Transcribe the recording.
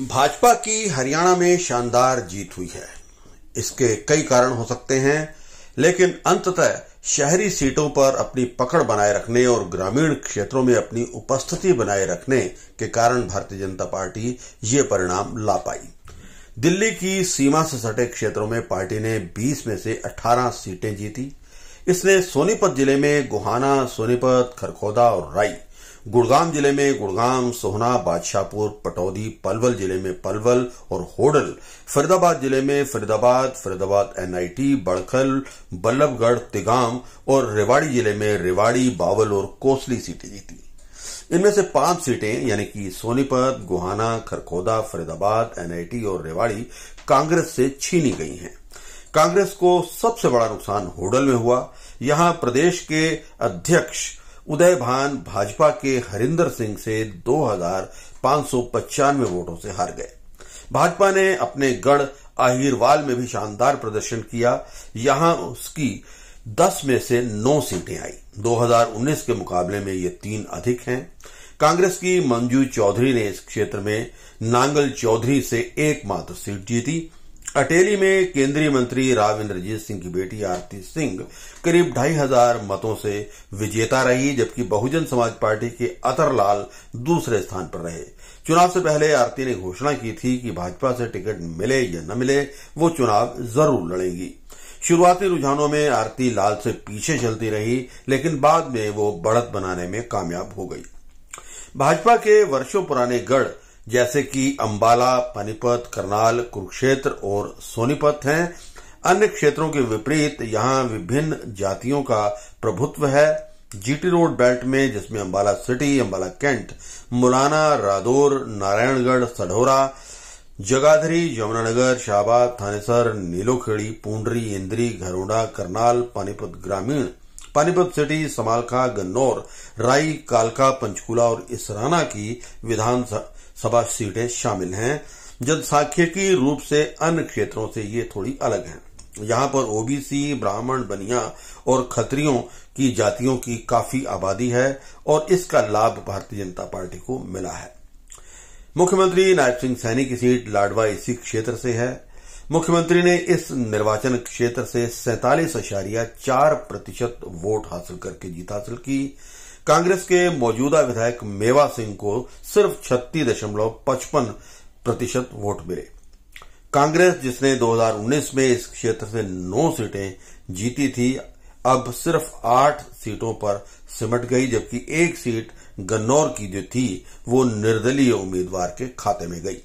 भाजपा की हरियाणा में शानदार जीत हुई है इसके कई कारण हो सकते हैं लेकिन अंततः शहरी सीटों पर अपनी पकड़ बनाए रखने और ग्रामीण क्षेत्रों में अपनी उपस्थिति बनाए रखने के कारण भारतीय जनता पार्टी ये परिणाम ला पाई दिल्ली की सीमा से सटे क्षेत्रों में पार्टी ने 20 में से 18 सीटें जीती इसने सोनीपत जिले में गोहाना सोनीपत खरखोदा और राई गुड़गाम जिले में गुड़गाम सोहना बादशाहपुर पटौदी पलवल जिले में पलवल और होडल फरीदाबाद जिले में फरीदाबाद फरीदाबाद एनआईटी बड़खल बल्लभगढ़ तिगाम और रेवाड़ी जिले में रेवाड़ी बावल और कोसली सीटें जीती इनमें से पांच सीटें यानी कि सोनीपत गुहाना खरखोदा फरीदाबाद एनआईटी और रेवाड़ी कांग्रेस से छीनी गई हैं कांग्रेस को सबसे बड़ा नुकसान होडल में हुआ यहां प्रदेश के अध्यक्ष उदय भान भाजपा के हरिंदर सिंह से दो हजार पांच सौ पचानवे वोटों से हार गए भाजपा ने अपने गढ़ आहिरवाल में भी शानदार प्रदर्शन किया यहां उसकी 10 में से 9 सीटें आई 2019 के मुकाबले में ये तीन अधिक हैं कांग्रेस की मंजू चौधरी ने इस क्षेत्र में नांगल चौधरी से एकमात्र सीट जीती अटेली में केंद्रीय मंत्री राव इंद्रजीत सिंह की बेटी आरती सिंह करीब ढाई हजार मतों से विजेता रही जबकि बहुजन समाज पार्टी के अतरलाल दूसरे स्थान पर रहे चुनाव से पहले आरती ने घोषणा की थी कि भाजपा से टिकट मिले या न मिले वो चुनाव जरूर लड़ेंगी शुरुआती रुझानों में आरती लाल से पीछे चलती रही लेकिन बाद में वो बढ़त बनाने में कामयाब हो गई भाजपा के वर्षों पुराने गढ़ जैसे कि अंबाला पानीपत करनाल कुरुक्षेत्र और सोनीपत हैं अन्य क्षेत्रों के विपरीत यहां विभिन्न जातियों का प्रभुत्व है जीटी रोड बेल्ट में जिसमें अंबाला सिटी अंबाला कैंट मुलाना रादौर नारायणगढ़ सढौरा जगाधरी यमुनानगर शाहबाद थानेसर नीलोखेड़ी पूंडरी इंद्री घरोड़ा करनाल पानीपत ग्रामीण पानीपत सिटी समालखा गन्नौर राई कालका पंचकूला और इसराना की विधानसभा सभा सीटें शामिल हैं जब सांख्यिकी रूप से अन्य क्षेत्रों से ये थोड़ी अलग हैं यहाँ पर ओबीसी ब्राह्मण बनिया और खत्रियों की जातियों की काफी आबादी है और इसका लाभ भारतीय जनता पार्टी को मिला है मुख्यमंत्री नायब सिंह सैनी की सीट लाडवा इसी क्षेत्र से है मुख्यमंत्री ने इस निर्वाचन क्षेत्र से सैतालीस अशारिया चार प्रतिशत वोट हासिल करके जीत हासिल की कांग्रेस के मौजूदा विधायक मेवा सिंह को सिर्फ छत्तीस दशमलव पचपन प्रतिशत वोट मिले कांग्रेस जिसने 2019 में इस क्षेत्र से नौ सीटें जीती थी अब सिर्फ आठ सीटों पर सिमट गई जबकि एक सीट गन्नौर की जो थी वो निर्दलीय उम्मीदवार के खाते में गई